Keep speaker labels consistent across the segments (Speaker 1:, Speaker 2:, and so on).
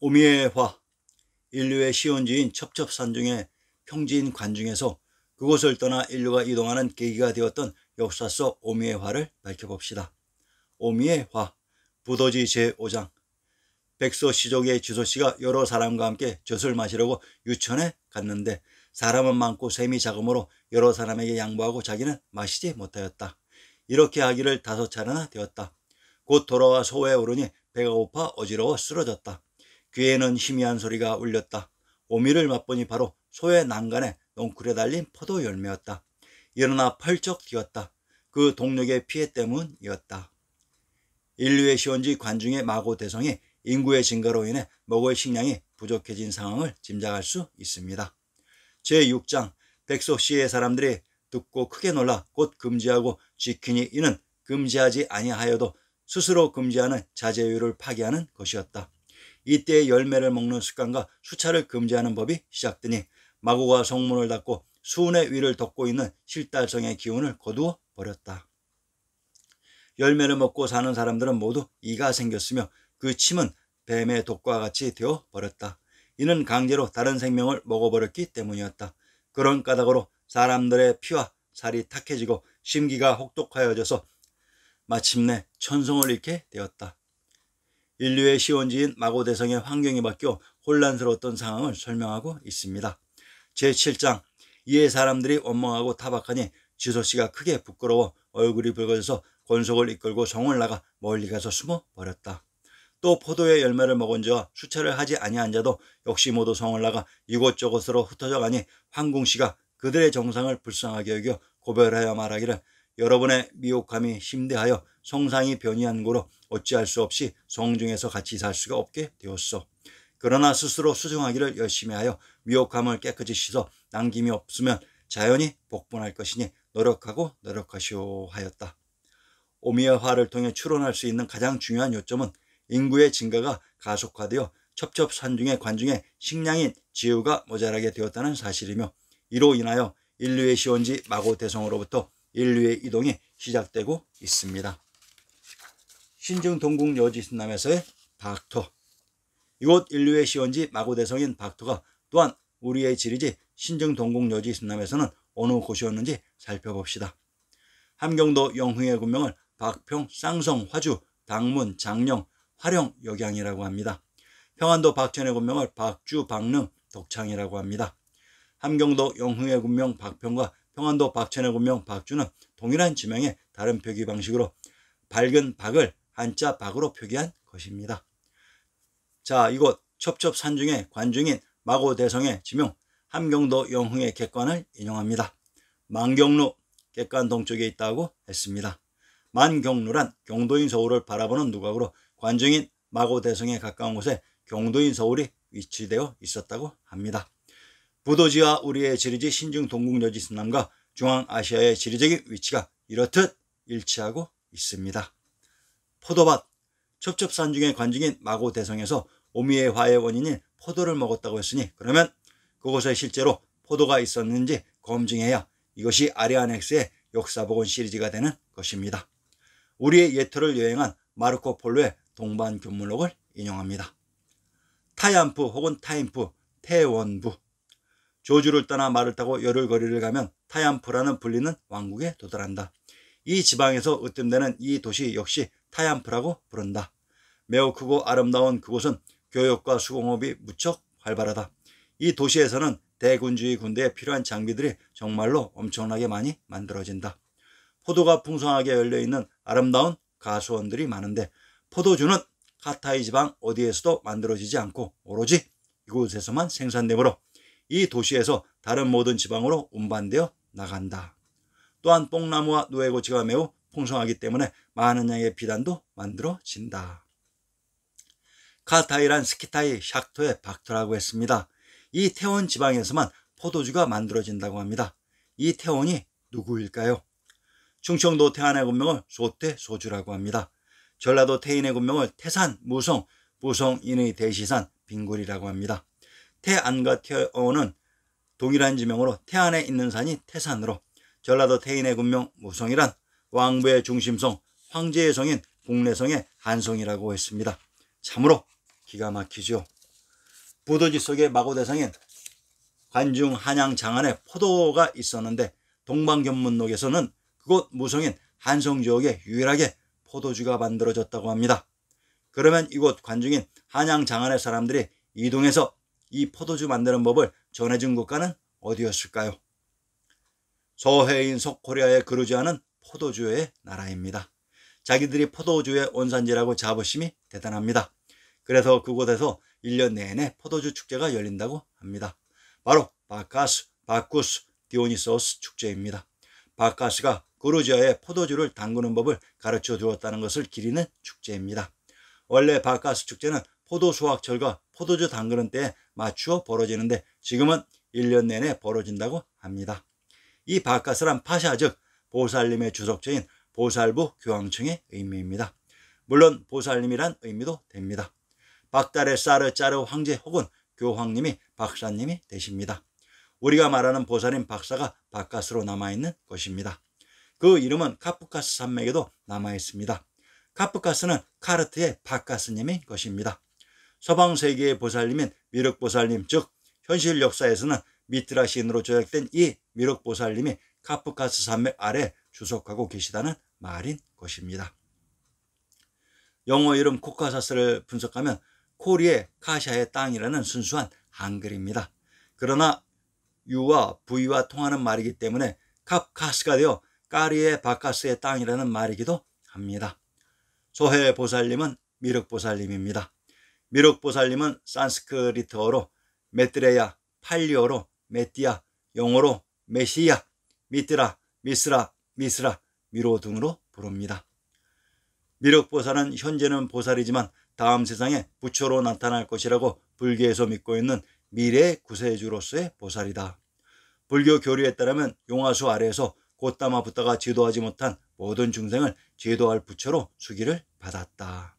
Speaker 1: 오미애화 인류의 시온지인 첩첩산중의 평지인 관중에서 그곳을 떠나 인류가 이동하는 계기가 되었던 역사 속 오미애화를 밝혀봅시다. 오미애화 부도지 제5장 백소 시족의 주소씨가 여러 사람과 함께 젖을 마시려고 유천에 갔는데 사람은 많고 셈이 작음으로 여러 사람에게 양보하고 자기는 마시지 못하였다. 이렇게 하기를 다섯 차례나 되었다. 곧 돌아와 소에 오르니 배가 고파 어지러워 쓰러졌다. 귀에는 희미한 소리가 울렸다. 오미를 맛보니 바로 소의 난간에 농쿨에 달린 포도 열매였다. 일어나 펄쩍 뛰었다. 그 동력의 피해 때문이었다. 인류의 시원지 관중의 마고 대성이 인구의 증가로 인해 먹을 식량이 부족해진 상황을 짐작할 수 있습니다. 제6장 백소씨의 사람들이 듣고 크게 놀라 곧 금지하고 지키니 이는 금지하지 아니하여도 스스로 금지하는 자제율을 파괴하는 것이었다. 이때 열매를 먹는 습관과 수차를 금지하는 법이 시작되니 마구가 성문을 닫고 수운의 위를 덮고 있는 실달성의 기운을 거두어 버렸다. 열매를 먹고 사는 사람들은 모두 이가 생겼으며 그 침은 뱀의 독과 같이 되어 버렸다. 이는 강제로 다른 생명을 먹어버렸기 때문이었다. 그런 까닭으로 사람들의 피와 살이 탁해지고 심기가 혹독하여져서 마침내 천성을 잃게 되었다. 인류의 시원지인 마고대성의 환경이 바뀌어 혼란스러웠던 상황을 설명하고 있습니다. 제7장 이에 사람들이 원망하고 타박하니 지소씨가 크게 부끄러워 얼굴이 붉어져서 권속을 이끌고 성을 나가 멀리 가서 숨어 버렸다. 또 포도의 열매를 먹은 자와 수차를 하지 아니한 자도 역시 모두 성을 나가 이곳저곳으로 흩어져 가니 황궁씨가 그들의 정상을 불쌍하게 여겨 고별하여 말하기를 여러분의 미혹함이 심대하여 성상이 변이한 고로 어찌할 수 없이 성중에서 같이 살 수가 없게 되었소. 그러나 스스로 수정하기를 열심히 하여 미혹함을 깨끗이 씻어 남김이 없으면 자연히 복분할 것이니 노력하고 노력하시오 하였다. 오미어화를 통해 추론할 수 있는 가장 중요한 요점은 인구의 증가가 가속화되어 첩첩산중의 관중에 식량인 지우가 모자라게 되었다는 사실이며 이로 인하여 인류의 시온지 마고 대성으로부터 인류의 이동이 시작되고 있습니다. 신증 동국 여지순남에서의 박토 이곳 인류의 시원지 마구대성인 박토가 또한 우리의 지리지 신증 동국 여지순남에서는 어느 곳이었는지 살펴봅시다. 함경도 영흥의 군명을 박평, 쌍성, 화주, 당문 장령, 화령, 역양이라고 합니다. 평안도 박천의 군명을 박주, 박릉, 독창이라고 합니다. 함경도 영흥의 군명 박평과 평안도 박천의 군명 박주는 동일한 지명의 다른 표기 방식으로 밝은 박을 한자 박으로 표기한 것입니다. 자 이곳 첩첩산중의 관중인 마고대성의 지명 함경도 영흥의 객관을 인용합니다. 만경루 객관 동쪽에 있다고 했습니다. 만경루란 경도인 서울을 바라보는 누각으로 관중인 마고대성에 가까운 곳에 경도인 서울이 위치되어 있었다고 합니다. 부도지와 우리의 지리지 신중 동국 여지 순남과 중앙아시아의 지리적인 위치가 이렇듯 일치하고 있습니다. 포도밭 첩첩산 중의 관중인 마고 대성에서 오미의 화의 원인인 포도를 먹었다고 했으니 그러면 그곳에 실제로 포도가 있었는지 검증해야 이것이 아리아넥스의 역사복원 시리즈가 되는 것입니다. 우리의 예토를 여행한 마르코 폴로의 동반 교문록을 인용합니다. 타얀프 혹은 타인프, 태원부 조주를 떠나 말을 타고 열흘 거리를 가면 타얀프라는 불리는 왕국에 도달한다. 이 지방에서 으뜸되는 이 도시 역시 타얀프라고 부른다. 매우 크고 아름다운 그곳은 교역과 수공업이 무척 활발하다. 이 도시에서는 대군주의 군대에 필요한 장비들이 정말로 엄청나게 많이 만들어진다. 포도가 풍성하게 열려있는 아름다운 가수원들이 많은데 포도주는 카타이 지방 어디에서도 만들어지지 않고 오로지 이곳에서만 생산되므로 이 도시에서 다른 모든 지방으로 운반되어 나간다. 또한 뽕나무와 노예고치가 매우 풍성하기 때문에 많은 양의 비단도 만들어진다. 카타이란 스키타이 샥토의 박토라고 했습니다. 이 태원 지방에서만 포도주가 만들어진다고 합니다. 이 태원이 누구일까요? 충청도 태안의 군명을 소태 소주라고 합니다. 전라도 태인의 군명을 태산 무성, 무성 인의 대시산 빙굴이라고 합니다. 태안과 태어는 동일한 지명으로 태안에 있는 산이 태산으로 전라도 태인의 군명 무성이란 왕부의 중심성 황제의 성인 국내성의 한성이라고 했습니다. 참으로 기가 막히죠. 부도지 속의 마고대상인 관중 한양 장안에 포도가 있었는데 동방견문록에서는 그곳 무성인 한성 지역에 유일하게 포도주가 만들어졌다고 합니다. 그러면 이곳 관중인 한양 장안의 사람들이 이동해서 이 포도주 만드는 법을 전해준 국가는 어디였을까요? 서해인 속코리아에 그르지 않은 포도주의 나라입니다. 자기들이 포도주의 원산지라고 자부심이 대단합니다. 그래서 그곳에서 1년 내내 포도주 축제가 열린다고 합니다. 바로 바카스, 바쿠스, 디오니소스 축제입니다. 바카스가 그루지아의 포도주를 담그는 법을 가르쳐 주었다는 것을 기리는 축제입니다. 원래 바카스 축제는 포도 수확철과 포도주 담그는 때에 맞추어 벌어지는데 지금은 1년 내내 벌어진다고 합니다. 이 바깥사람 파샤 즉 보살님의 주석처인 보살부 교황청의 의미입니다. 물론 보살님이란 의미도 됩니다. 박달의 사르 짜르 황제 혹은 교황님이 박사님이 되십니다. 우리가 말하는 보살님 박사가 바깥으로 남아있는 것입니다. 그 이름은 카프카스 산맥에도 남아있습니다. 카프카스는 카르트의 바카스님인 것입니다. 서방 세계의 보살님인 미륵보살님 즉 현실 역사에서는 미트라 신으로 조약된 이 미륵보살님이 카프카스 산맥 아래 주석하고 계시다는 말인 것입니다. 영어 이름 코카사스를 분석하면 코리의 카샤의 땅이라는 순수한 한글입니다. 그러나 U와 V와 통하는 말이기 때문에 카프카스가 되어 까리의 바카스의 땅이라는 말이기도 합니다. 소해 보살님은 미륵보살님입니다. 미륵보살님은 산스크리트어로 메트레야, 팔리어로 메띠아, 영어로 메시아, 미트라, 미스라, 미스라, 미로 등으로 부릅니다. 미륵보살은 현재는 보살이지만 다음 세상에 부처로 나타날 것이라고 불교에서 믿고 있는 미래의 구세주로서의 보살이다. 불교 교류에 따르면 용화수 아래에서 곧다마 부다가 지도하지 못한 모든 중생을 제도할 부처로 수기를 받았다.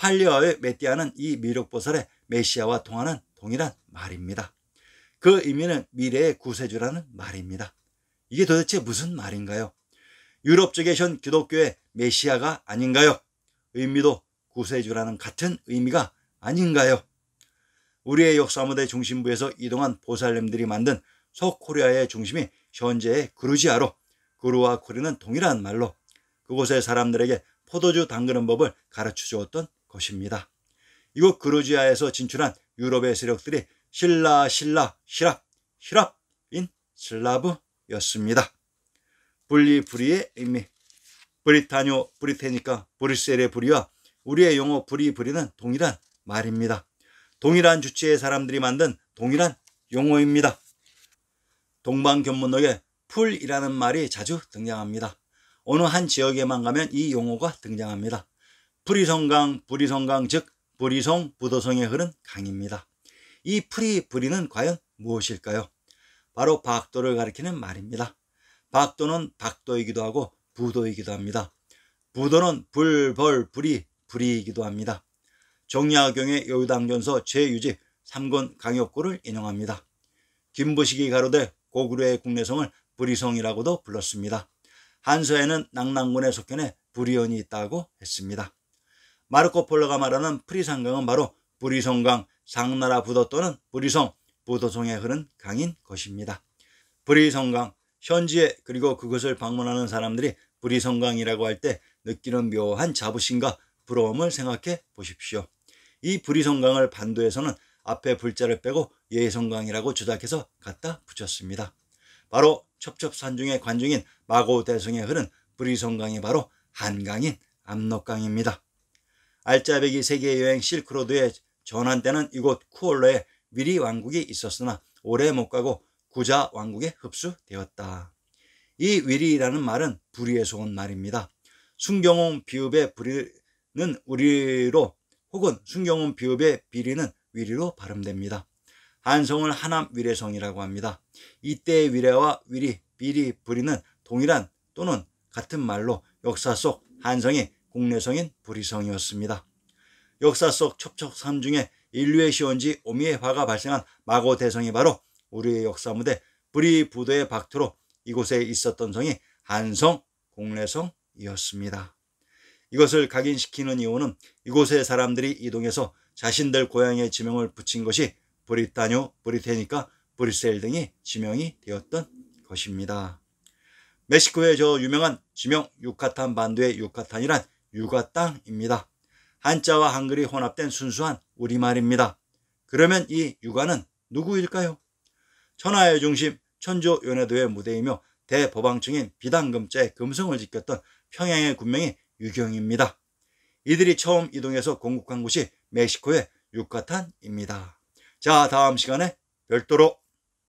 Speaker 1: 팔리아의 메띠아는 이 미륵보살의 메시아와 통하는 동일한 말입니다. 그 의미는 미래의 구세주라는 말입니다. 이게 도대체 무슨 말인가요? 유럽 쪽에 현 기독교의 메시아가 아닌가요? 의미도 구세주라는 같은 의미가 아닌가요? 우리의 역사무대 중심부에서 이동한 보살님들이 만든 소코리아의 중심이 현재의 그루지아로 그루와 코리는 동일한 말로 그곳의 사람들에게 포도주 담그는 법을 가르쳐 주었던 것입니다. 이곳 그루지아에서 진출한 유럽의 세력들이 신라, 신라, 시랍, 시랍인 슬라브였습니다. 분리, 불리의 의미 브리타뇨, 브리테니까, 브리셀의 불리와 우리의 용어 브리, 브리는 동일한 말입니다. 동일한 주체의 사람들이 만든 동일한 용어입니다. 동방견문록에 풀이라는 말이 자주 등장합니다. 어느 한 지역에만 가면 이 용어가 등장합니다. 부리성강, 부리성강 즉 부리성, 부도성에 흐른 강입니다. 이 프리, 부리는 과연 무엇일까요? 바로 박도를 가리키는 말입니다. 박도는 박도이기도 하고 부도이기도 합니다. 부도는 불, 벌, 불이, 불이이기도 합니다. 정약경의 여유당전서 제유지 3권 강역구를 인용합니다. 김부식이 가로되 고구려의 국내성을 불이성이라고도 불렀습니다. 한서에는 낙랑군의 속견에 불이현이 있다고 했습니다. 마르코 폴로가 말하는 프리상강은 바로 브리성강 상나라 부도 또는 브리성부도성에 흐른 강인 것입니다. 브리성강 현지에 그리고 그것을 방문하는 사람들이 브리성강이라고 할 때 느끼는 묘한 자부심과 부러움을 생각해 보십시오. 이 브리성강을 반도에서는 앞에 불자를 빼고 예성강이라고 주작해서 갖다 붙였습니다. 바로 첩첩산중의 관중인 마고대성에 흐른 브리성강이 바로 한강인 압록강입니다. 알짜배기 세계 여행 실크로드의 전환되는 이곳 쿠올러에 위리 왕국이 있었으나 오래 못 가고 구자 왕국에 흡수되었다. 이 위리라는 말은 불의에서 온 말입니다. 순경홍 비읍의 불의는 우리로 혹은 순경홍 비읍의 비리는 위리로 발음됩니다. 한성을 하남 위례성이라고 합니다. 이때의 위례와 위리, 비리, 불리는 동일한 또는 같은 말로 역사 속 한성이 국내 성인 불이성이었습니다. 역사 속 첩첩산 중에 인류의 시온지 오미의 화가 발생한 마고 대성이 바로 우리의 역사 무대 불이 부도의 박투로 이곳에 있었던 성이 한성, 공래성이었습니다. 이것을 각인시키는 이유는 이곳의 사람들이 이동해서 자신들 고향의 지명을 붙인 것이 브리타뇨, 브리테니카, 브리셀 등이 지명이 되었던 것입니다. 멕시코의 저 유명한 지명 유카탄 반도의 유카탄이란 유가 땅입니다. 한자와 한글이 혼합된 순수한 우리말입니다. 그러면 이 유가는 누구일까요? 천하의 중심 천조연해도의 무대이며 대법왕층인 비단금자의 금성을 지켰던 평양의 군명이 유경입니다. 이들이 처음 이동해서 공국한 곳이 멕시코의 유카탄입니다. 자 다음 시간에 별도로